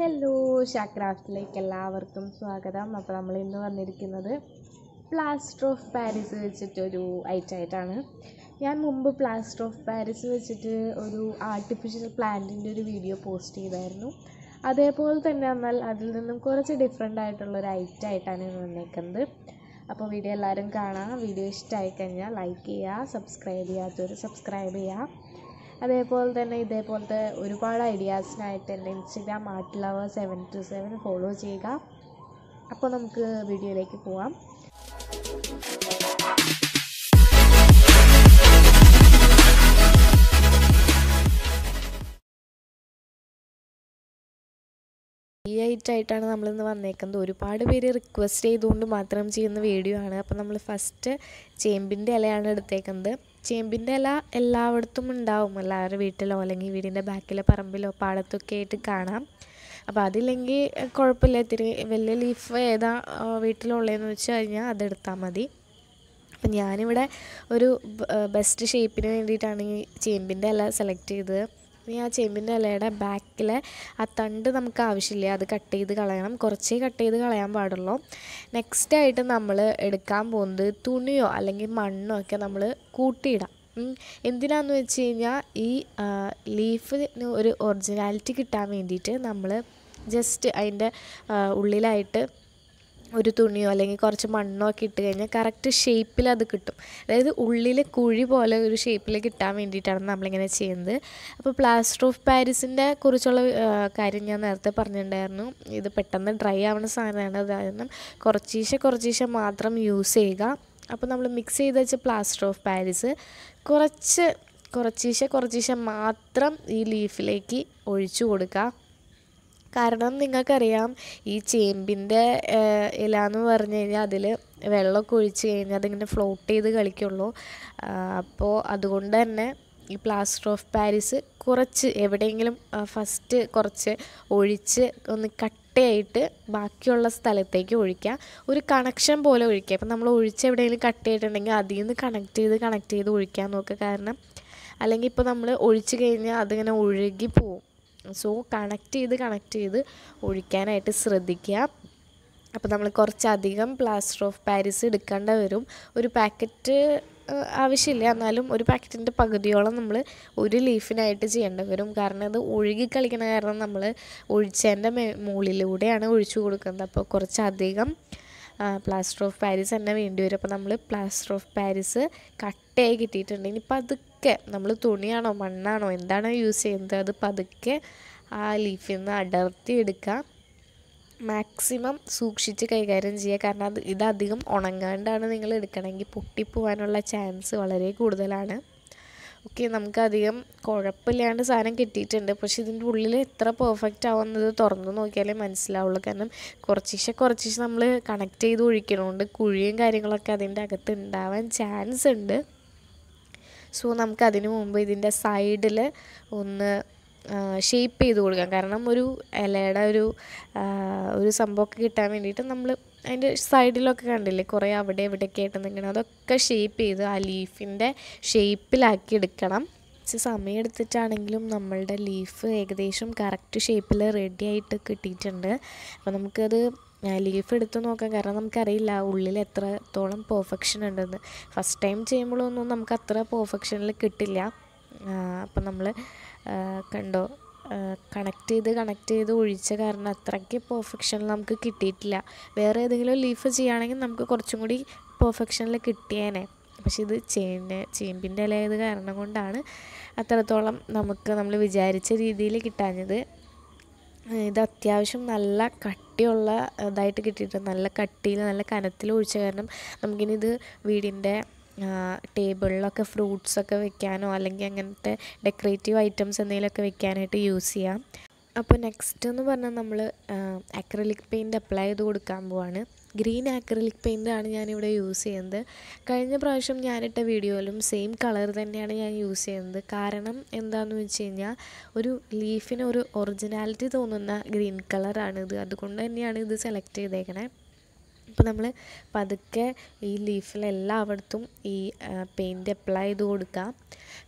hello ഷാക്രാഫ്റ്റിലേക്ക് എല്ലാവർക്കും സ്വാഗതം അപ്പോൾ നമ്മൾ ഇന്ന് വന്നിരിക്കുന്നത് പ്ലാസ്റ്റർ ഓഫ് പാരീസ് വെച്ചിട്ടൊരു ഐറ്റമായിട്ടാണ് ഞാൻ മുമ്പ് പ്ലാസ്റ്റർ ഓഫ് പാരീസ് വെച്ചിട്ട് ഒരു ആർട്ടിഫിഷ്യൽ പ്ലാന്റിൻ്റെ ഒരു വീഡിയോ പോസ്റ്റ് ചെയ്തായിരുന്നു അതേപോലെ തന്നെ എന്നാൽ അതിൽ നിന്നും കുറച്ച് ഡിഫറെൻ്റ് ആയിട്ടുള്ളൊരു ഐറ്റമായിട്ടാണ് ഞാൻ വന്നേക്കുന്നത് അപ്പോൾ വീഡിയോ എല്ലാവരും കാണാം വീഡിയോ ഇഷ്ടമായി കഴിഞ്ഞാൽ ലൈക്ക് ചെയ്യുക സബ്സ്ക്രൈബ് ചെയ്യാത്തവർ സബ്സ്ക്രൈബ് ചെയ്യുക അതേപോലെ തന്നെ ഇതേപോലത്തെ ഒരുപാട് ഐഡിയാസിനായിട്ട് എൻ്റെ Instagram art lover seven two seven follow ചെയ്യുക അപ്പോൾ നമുക്ക് വീഡിയോയിലേക്ക് പോവാം ഈ ആയിട്ടായിട്ടാണ് നമ്മളിന്ന് വന്നേക്കുന്നത് ഒരുപാട് പേര് റിക്വസ്റ്റ് ചെയ്തുകൊണ്ട് മാത്രം ചെയ്യുന്ന വീഡിയോ ആണ് അപ്പോൾ നമ്മൾ ഫസ്റ്റ് ചേമ്പിൻ്റെ ഇലയാണ് എടുത്തേക്കുന്നത് ചേമ്പിൻ്റെ ഇല എല്ലായിടത്തും ഉണ്ടാവും എല്ലാവരുടെ വീട്ടിലോ അല്ലെങ്കിൽ വീടിൻ്റെ ബാക്കിലോ പറമ്പിലോ പാടത്തൊക്കെ ആയിട്ട് കാണാം അപ്പോൾ അതില്ലെങ്കിൽ കുഴപ്പമില്ല ഇത്തിരി വലിയ ലീഫ് ഏതാ വീട്ടിലുള്ളതെന്ന് വെച്ച് കഴിഞ്ഞാൽ അതെടുത്താൽ മതി അപ്പം ഞാനിവിടെ ഒരു ബെസ്റ്റ് ഷേപ്പിന് വേണ്ടിയിട്ടാണ് ഈ ചേമ്പിൻ്റെ ഇല സെലക്ട് ചെയ്തത് ഇനി ആ ചെമ്പിൻ്റെ ഇലയുടെ ബാക്കിലെ ആ തണ്ട് നമുക്ക് ആവശ്യമില്ല അത് കട്ട് ചെയ്ത് കളയണം കുറച്ചേ കട്ട് ചെയ്ത് കളയാൻ പാടുള്ളൂ നെക്സ്റ്റ് ആയിട്ട് നമ്മൾ എടുക്കാൻ പോകുന്നത് തുണിയോ അല്ലെങ്കിൽ മണ്ണോ ഒക്കെ നമ്മൾ കൂട്ടിയിടാം എന്തിനാന്ന് വെച്ച് കഴിഞ്ഞാൽ ഈ ലീഫിന് ഒരു ഒറിജിനാലിറ്റി കിട്ടാൻ വേണ്ടിയിട്ട് നമ്മൾ ജസ്റ്റ് അതിൻ്റെ ഉള്ളിലായിട്ട് ഒരു തുണിയോ അല്ലെങ്കിൽ കുറച്ച് മണ്ണോ ഒക്കെ ഇട്ട് കഴിഞ്ഞാൽ കറക്റ്റ് ഷേപ്പിൽ അത് കിട്ടും അതായത് ഉള്ളിൽ കുഴി പോലെ ഒരു ഷേപ്പിൽ കിട്ടാൻ വേണ്ടിയിട്ടാണ് നമ്മളിങ്ങനെ ചെയ്യുന്നത് അപ്പോൾ പ്ലാസ്റ്റർ ഓഫ് പാരീസിൻ്റെ കുറിച്ചുള്ള കാര്യം ഞാൻ നേരത്തെ പറഞ്ഞിട്ടുണ്ടായിരുന്നു ഇത് പെട്ടെന്ന് ഡ്രൈ ആവുന്ന സാധനമാണ് അതായത് കുറച്ചീശ കുറച്ചീശ മാത്രം യൂസ് ചെയ്യുക അപ്പോൾ നമ്മൾ മിക്സ് ചെയ്ത് വെച്ച പ്ലാസ്റ്റർ ഓഫ് പാരീസ് കുറച്ച് കുറച്ചീശ കുറച്ചീശ മാത്രം ഈ ലീഫിലേക്ക് ഒഴിച്ചു കൊടുക്കുക കാരണം നിങ്ങൾക്കറിയാം ഈ ചേമ്പിൻ്റെ ഇല എന്ന് പറഞ്ഞു കഴിഞ്ഞാൽ അതിൽ വെള്ളമൊക്കെ ഒഴിച്ച് കഴിഞ്ഞാൽ അതിങ്ങനെ ഫ്ലോട്ട് ചെയ്ത് കളിക്കുള്ളൂ അപ്പോൾ അതുകൊണ്ട് തന്നെ ഈ പ്ലാസ്റ്റർ ഓഫ് പാരീസ് കുറച്ച് എവിടെയെങ്കിലും ഫസ്റ്റ് കുറച്ച് ഒഴിച്ച് ഒന്ന് കട്ടയായിട്ട് ബാക്കിയുള്ള സ്ഥലത്തേക്ക് ഒഴിക്കാം ഒരു കണക്ഷൻ പോലെ ഒഴിക്കുക ഇപ്പം നമ്മൾ ഒഴിച്ച് എവിടെയെങ്കിലും ചെയ്തിട്ടുണ്ടെങ്കിൽ അതിൽ നിന്ന് കണക്ട് ചെയ്ത് കണക്ട് ചെയ്ത് ഒഴിക്കാൻ നോക്കുക കാരണം അല്ലെങ്കിൽ ഇപ്പോൾ നമ്മൾ ഒഴിച്ച് കഴിഞ്ഞാൽ അതിങ്ങനെ ഒഴുകി പോവും സോ കണക്ട് ചെയ്ത് കണക്ട് ചെയ്ത് ഒഴിക്കാനായിട്ട് ശ്രദ്ധിക്കുക അപ്പോൾ നമ്മൾ കുറച്ചധികം പ്ലാസ്റ്റർ ഓഫ് പാരീസ് എടുക്കേണ്ട വരും ഒരു പാക്കറ്റ് ആവശ്യമില്ല എന്നാലും ഒരു പാക്കറ്റിൻ്റെ പകുതിയോളം നമ്മൾ ഒരു ലീഫിനായിട്ട് ചെയ്യേണ്ടി വരും കാരണം അത് ഒഴുകി കളിക്കുന്ന കാരണം നമ്മൾ ഒഴിച്ചതിൻ്റെ മുകളിലൂടെയാണ് ഒഴിച്ചു കൊടുക്കുന്നത് അപ്പോൾ കുറച്ചധികം പ്ലാസ്റ്റർ ഓഫ് പാരീസ് തന്നെ വേണ്ടി വരും അപ്പോൾ നമ്മൾ പ്ലാസ്റ്റർ ഓഫ് പാരീസ് കട്ടയായി കിട്ടിയിട്ടുണ്ടെങ്കിൽ ഇപ്പോൾ അത് പതുക്കെ നമ്മൾ തുണിയാണോ മണ്ണാണോ എന്താണോ യൂസ് ചെയ്യുന്നത് അത് പതുക്കെ ആ ലീഫിൽ നിന്ന് അടർത്തി എടുക്കുക മാക്സിമം സൂക്ഷിച്ച് കൈകാര്യം ചെയ്യുക കാരണം അത് ഇതധികം ഉണങ്ങാണ്ടാണ് നിങ്ങൾ എടുക്കണമെങ്കിൽ പൊട്ടിപ്പോവാനുള്ള ചാൻസ് വളരെ കൂടുതലാണ് ഓക്കെ നമുക്ക് അധികം കുഴപ്പമില്ലാണ്ട് സാധനം കിട്ടിയിട്ടുണ്ട് പക്ഷേ ഇതിൻ്റെ ഉള്ളിൽ എത്ര പെർഫെക്റ്റ് ആവുന്നത് തുറന്നു നോക്കിയാലേ മനസ്സിലാവുള്ളൂ കാരണം കുറച്ചിശെ കുറച്ചിശെ നമ്മൾ കണക്ട് ചെയ്ത് ഒഴിക്കണമുണ്ട് കുഴിയും കാര്യങ്ങളൊക്കെ അതിൻ്റെ അകത്ത് ഉണ്ടാവാൻ ചാൻസ് ഉണ്ട് സോ നമുക്ക് അതിനു മുമ്പ് ഇതിൻ്റെ സൈഡിൽ ഒന്ന് ഷേപ്പ് ചെയ്ത് കൊടുക്കാം കാരണം ഒരു ഇലയുടെ ഒരു ഒരു സംഭവമൊക്കെ കിട്ടാൻ വേണ്ടിയിട്ട് നമ്മൾ അതിൻ്റെ സൈഡിലൊക്കെ കണ്ടില്ലേ കുറേ അവിടെ ഇവിടെയൊക്കെ ആയിട്ട് നിൽക്കണം അതൊക്കെ ഷേപ്പ് ചെയ്ത് ആ ലീഫിൻ്റെ ഷേപ്പിലാക്കി എടുക്കണം കുറച്ച് സമയം എടുത്തിട്ടാണെങ്കിലും നമ്മളുടെ ലീഫ് ഏകദേശം കറക്റ്റ് ഷേപ്പിൽ റെഡി ആയിട്ട് കിട്ടിയിട്ടുണ്ട് അപ്പോൾ നമുക്കത് ലീഫ് എടുത്ത് നോക്കാം കാരണം നമുക്കറിയില്ല ഉള്ളിൽ എത്രത്തോളം പെർഫെക്ഷൻ ഉണ്ടെന്ന് ഫസ്റ്റ് ടൈം ചെയ്യുമ്പോഴൊന്നും നമുക്ക് അത്ര പെർഫെക്ഷനിൽ കിട്ടില്ല അപ്പം നമ്മൾ കണ്ടോ കണക്ട് ചെയ്ത് കണക്ട് ചെയ്ത് ഒഴിച്ച കാരണം അത്രയ്ക്ക് പെർഫെക്ഷനിൽ നമുക്ക് കിട്ടിയിട്ടില്ല വേറെ ഏതെങ്കിലും ലീഫ് ചെയ്യുകയാണെങ്കിൽ നമുക്ക് കുറച്ചും കൂടി പെർഫെക്ഷനിൽ കിട്ടിയേനെ പക്ഷെ ഇത് ചേമ്പിൻ്റെ ചേമ്പിൻ്റെ ഇലയത് കാരണം കൊണ്ടാണ് അത്രത്തോളം നമുക്ക് നമ്മൾ വിചാരിച്ച രീതിയിൽ കിട്ടാഞ്ഞത് ഇത് അത്യാവശ്യം നല്ല കട്ട കട്ടിയുള്ള ഇതായിട്ട് കിട്ടിയിട്ട് നല്ല കട്ടിയിൽ നല്ല കനത്തിൽ ഒഴിച്ച കാരണം നമുക്കിനി ഇത് വീടിൻ്റെ ടേബിളിലൊക്കെ ഫ്രൂട്ട്സൊക്കെ വെക്കാനോ അല്ലെങ്കിൽ അങ്ങനത്തെ ഡെക്കറേറ്റീവ് ഐറ്റംസ് എന്തെങ്കിലുമൊക്കെ വെക്കാനായിട്ട് യൂസ് ചെയ്യാം അപ്പോൾ നെക്സ്റ്റ് എന്ന് പറഞ്ഞാൽ നമ്മൾ അക്രലിക് പെയിൻറ്റ് അപ്ലൈ ചെയ്ത് കൊടുക്കാൻ പോവാണ് ഗ്രീൻ ആക്രലിക് പെയിൻ്റാണ് ഞാനിവിടെ യൂസ് ചെയ്യുന്നത് കഴിഞ്ഞ പ്രാവശ്യം ഞാനിട്ട വീഡിയോയിലും സെയിം കളർ തന്നെയാണ് ഞാൻ യൂസ് ചെയ്യുന്നത് കാരണം എന്താണെന്ന് വെച്ച് കഴിഞ്ഞാൽ ഒരു ലീഫിന് ഒരു ഒറിജിനാലിറ്റി തോന്നുന്ന ഗ്രീൻ കളറാണിത് അതുകൊണ്ട് തന്നെയാണ് ഇത് സെലക്ട് ചെയ്തേക്കണേ അപ്പോൾ നമ്മൾ പതുക്കെ ഈ ലീഫിലെല്ലായിടത്തും ഈ പെയിൻറ്റ് അപ്ലൈ ചെയ്ത് കൊടുക്കുക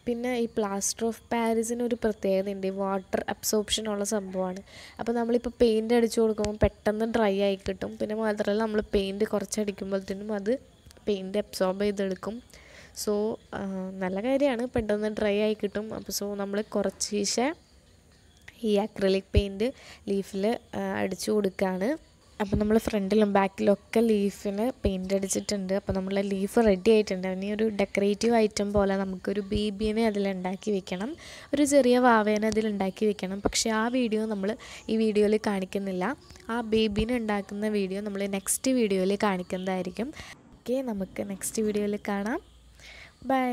പിന്നെ ഈ പ്ലാസ്റ്റർ ഓഫ് പാരീസിന് ഒരു പ്രത്യേകത ഉണ്ട് ഈ വാട്ടർ അബ്സോർപ്ഷൻ ഉള്ള സംഭവമാണ് അപ്പോൾ നമ്മളിപ്പോൾ പെയിൻറ്റ് അടിച്ചു കൊടുക്കുമ്പോൾ പെട്ടെന്ന് ഡ്രൈ ആയി കിട്ടും പിന്നെ മാത്രമല്ല നമ്മൾ പെയിൻറ്റ് അടിക്കുമ്പോഴത്തേനും അത് പെയിൻറ്റ് അബ്സോർബ് ചെയ്തെടുക്കും സോ നല്ല കാര്യമാണ് പെട്ടെന്ന് ഡ്രൈ ആയി കിട്ടും അപ്പോൾ സോ നമ്മൾ കുറച്ച് ശേഷം ഈ അക്രലിക് പെയിൻറ്റ് ലീഫിൽ അടിച്ചു കൊടുക്കുകയാണ് അപ്പോൾ നമ്മൾ ഫ്രണ്ടിലും ബാക്കിലും ഒക്കെ ലീഫിന് പെയിൻ്റ് അടിച്ചിട്ടുണ്ട് അപ്പോൾ നമ്മൾ ലീഫ് റെഡി ആയിട്ടുണ്ട് ഇനി ഒരു ഡെക്കറേറ്റീവ് ഐറ്റം പോലെ നമുക്കൊരു ബേബീനെ അതിലുണ്ടാക്കി വെക്കണം ഒരു ചെറിയ വാവേനെ അതിലുണ്ടാക്കി വെക്കണം പക്ഷേ ആ വീഡിയോ നമ്മൾ ഈ വീഡിയോയിൽ കാണിക്കുന്നില്ല ആ ബേബീനെ ഉണ്ടാക്കുന്ന വീഡിയോ നമ്മൾ നെക്സ്റ്റ് വീഡിയോയിൽ കാണിക്കുന്നതായിരിക്കും ഓക്കെ നമുക്ക് നെക്സ്റ്റ് വീഡിയോയിൽ കാണാം ബൈ